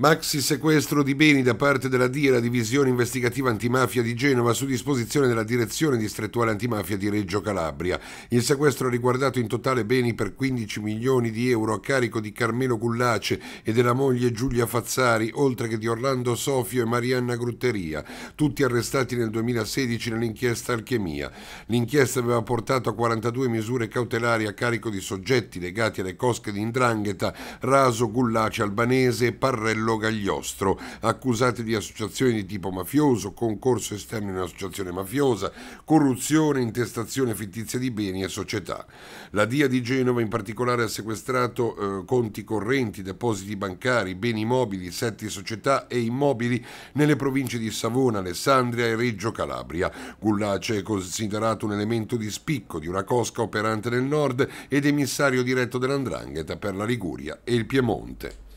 Maxi sequestro di beni da parte della DIA, la divisione investigativa antimafia di Genova, su disposizione della direzione distrettuale antimafia di Reggio Calabria. Il sequestro ha riguardato in totale beni per 15 milioni di euro a carico di Carmelo Gullace e della moglie Giulia Fazzari, oltre che di Orlando Sofio e Marianna Grutteria, tutti arrestati nel 2016 nell'inchiesta Alchemia. L'inchiesta aveva portato a 42 misure cautelari a carico di soggetti legati alle cosche di Indrangheta, Raso, Gullace, Albanese e Parrello Carlo Gagliostro, accusati di associazioni di tipo mafioso, concorso esterno in un'associazione mafiosa, corruzione, intestazione fittizia di beni e società. La DIA di Genova in particolare ha sequestrato eh, conti correnti, depositi bancari, beni mobili, setti società e immobili nelle province di Savona, Alessandria e Reggio Calabria. Gullace è considerato un elemento di spicco di una cosca operante nel nord ed emissario diretto dell'Andrangheta per la Liguria e il Piemonte.